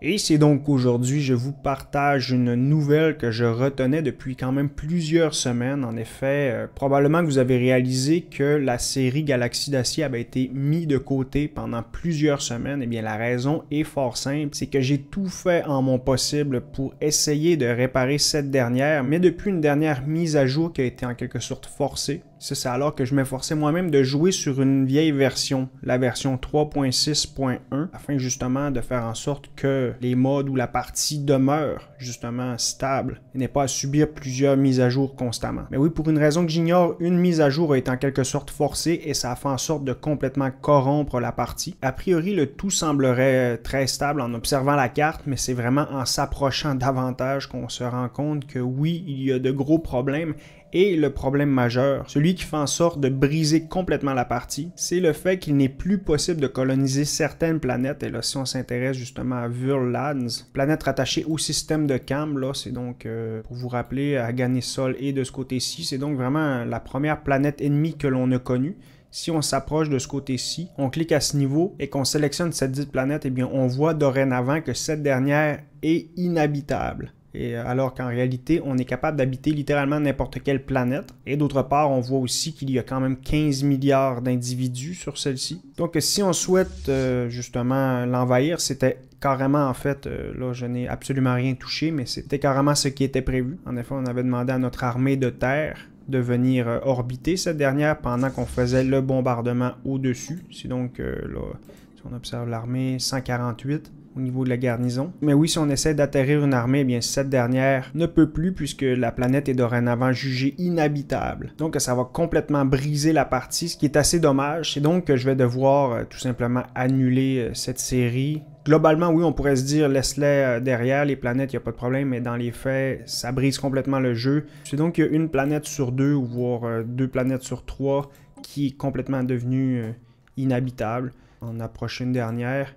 Et c'est donc aujourd'hui, je vous partage une nouvelle que je retenais depuis quand même plusieurs semaines. En effet, euh, probablement que vous avez réalisé que la série Galaxy d'acier avait été mise de côté pendant plusieurs semaines. Et eh bien, la raison est fort simple, c'est que j'ai tout fait en mon possible pour essayer de réparer cette dernière, mais depuis une dernière mise à jour qui a été en quelque sorte forcée. c'est alors que je m'efforçais moi-même de jouer sur une vieille version, la version 3.6.1, afin justement de faire en sorte que les modes où la partie demeure justement stable et n'est pas à subir plusieurs mises à jour constamment. Mais oui, pour une raison que j'ignore, une mise à jour est en quelque sorte forcée et ça a fait en sorte de complètement corrompre la partie. A priori, le tout semblerait très stable en observant la carte, mais c'est vraiment en s'approchant davantage qu'on se rend compte que oui, il y a de gros problèmes et le problème majeur, celui qui fait en sorte de briser complètement la partie, c'est le fait qu'il n'est plus possible de coloniser certaines planètes. Et là, si on s'intéresse justement à Vur, planète rattachée au système de CAM. Là, c'est donc, euh, pour vous rappeler, à Sol et de ce côté-ci. C'est donc vraiment la première planète ennemie que l'on a connue. Si on s'approche de ce côté-ci, on clique à ce niveau et qu'on sélectionne cette dite planète, et eh bien on voit dorénavant que cette dernière est inhabitable. Euh, alors qu'en réalité, on est capable d'habiter littéralement n'importe quelle planète. Et d'autre part, on voit aussi qu'il y a quand même 15 milliards d'individus sur celle-ci. Donc euh, si on souhaite euh, justement l'envahir, c'était carrément en fait, là je n'ai absolument rien touché, mais c'était carrément ce qui était prévu. En effet, on avait demandé à notre armée de terre de venir orbiter cette dernière pendant qu'on faisait le bombardement au-dessus. C'est donc là, si on observe l'armée 148 niveau de la garnison. Mais oui, si on essaie d'atterrir une armée, eh bien cette dernière ne peut plus puisque la planète est dorénavant jugée inhabitable. Donc ça va complètement briser la partie, ce qui est assez dommage. C'est donc que je vais devoir euh, tout simplement annuler euh, cette série. Globalement, oui, on pourrait se dire laisse-les euh, derrière, les planètes, il n'y a pas de problème, mais dans les faits, ça brise complètement le jeu. C'est donc une planète sur deux, ou voire deux planètes sur trois, qui est complètement devenue inhabitable. On approche une dernière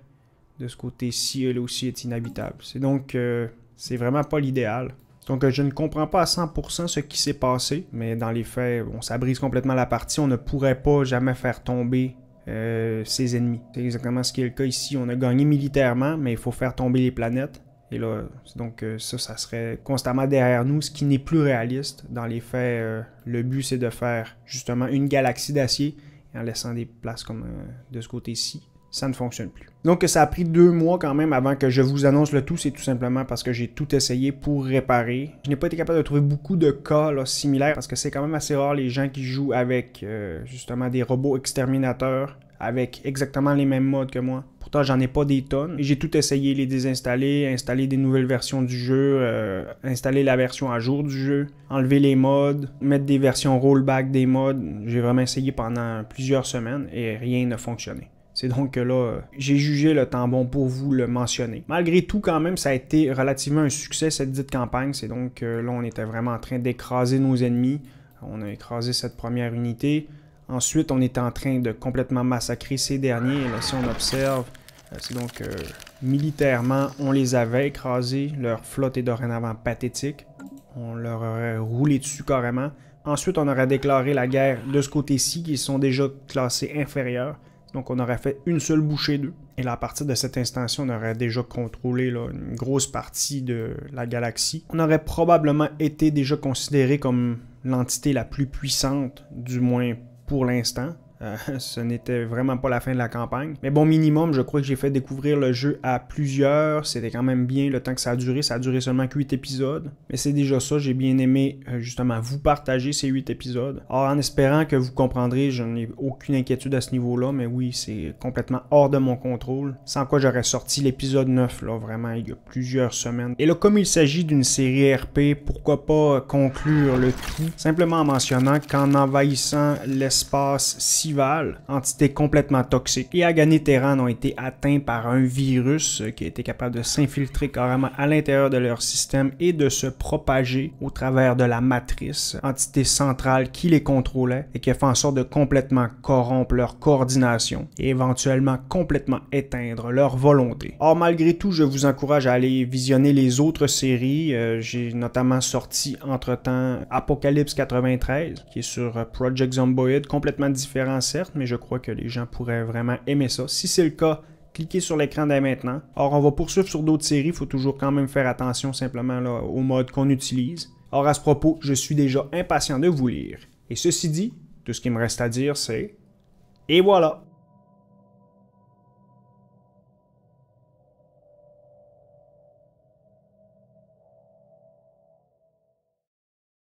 de ce côté-ci, elle aussi est inhabitable. C'est donc, euh, c'est vraiment pas l'idéal. Donc, euh, je ne comprends pas à 100% ce qui s'est passé, mais dans les faits, on ça complètement la partie. On ne pourrait pas jamais faire tomber euh, ses ennemis. C'est exactement ce qui est le cas ici. On a gagné militairement, mais il faut faire tomber les planètes. Et là, donc ça, ça serait constamment derrière nous, ce qui n'est plus réaliste. Dans les faits, le but, c'est de faire justement une galaxie d'acier en laissant des places comme de ce côté-ci ça ne fonctionne plus. Donc ça a pris deux mois quand même avant que je vous annonce le tout, c'est tout simplement parce que j'ai tout essayé pour réparer. Je n'ai pas été capable de trouver beaucoup de cas similaires parce que c'est quand même assez rare les gens qui jouent avec euh, justement des robots exterminateurs avec exactement les mêmes modes que moi. Pourtant, j'en ai pas des tonnes. J'ai tout essayé, les désinstaller, installer des nouvelles versions du jeu, euh, installer la version à jour du jeu, enlever les modes, mettre des versions rollback des modes. J'ai vraiment essayé pendant plusieurs semaines et rien ne fonctionnait. C'est donc que là, euh, j'ai jugé le temps bon pour vous le mentionner. Malgré tout, quand même, ça a été relativement un succès, cette dite campagne. C'est donc que euh, là, on était vraiment en train d'écraser nos ennemis. On a écrasé cette première unité. Ensuite, on est en train de complètement massacrer ces derniers. Et là, si on observe, euh, c'est donc que militairement, on les avait écrasés. Leur flotte est dorénavant pathétique. On leur aurait roulé dessus carrément. Ensuite, on aurait déclaré la guerre de ce côté-ci, qui sont déjà classés inférieurs. Donc, on aurait fait une seule bouchée d'eux. Et à partir de cette instance, on aurait déjà contrôlé une grosse partie de la galaxie. On aurait probablement été déjà considéré comme l'entité la plus puissante, du moins pour l'instant. Euh, ce n'était vraiment pas la fin de la campagne. Mais bon, minimum, je crois que j'ai fait découvrir le jeu à plusieurs. C'était quand même bien le temps que ça a duré. Ça a duré seulement 8 épisodes. Mais c'est déjà ça. J'ai bien aimé euh, justement vous partager ces 8 épisodes. Or, en espérant que vous comprendrez, je n'ai aucune inquiétude à ce niveau-là. Mais oui, c'est complètement hors de mon contrôle. Sans quoi j'aurais sorti l'épisode 9, là, vraiment, il y a plusieurs semaines. Et là, comme il s'agit d'une série RP, pourquoi pas conclure le tout simplement en mentionnant qu'en envahissant l'espace si entité complètement toxique. Et Terran ont été atteints par un virus euh, qui était capable de s'infiltrer carrément à l'intérieur de leur système et de se propager au travers de la matrice, entité centrale qui les contrôlait et qui a fait en sorte de complètement corrompre leur coordination et éventuellement complètement éteindre leur volonté. Or, malgré tout, je vous encourage à aller visionner les autres séries. Euh, j'ai notamment sorti entre-temps Apocalypse 93, qui est sur euh, Project Zomboid, complètement différent certes, mais je crois que les gens pourraient vraiment aimer ça. Si c'est le cas, cliquez sur l'écran dès maintenant. Or, on va poursuivre sur d'autres séries, il faut toujours quand même faire attention simplement là, au mode qu'on utilise. Or, à ce propos, je suis déjà impatient de vous lire. Et ceci dit, tout ce qui me reste à dire, c'est... Et voilà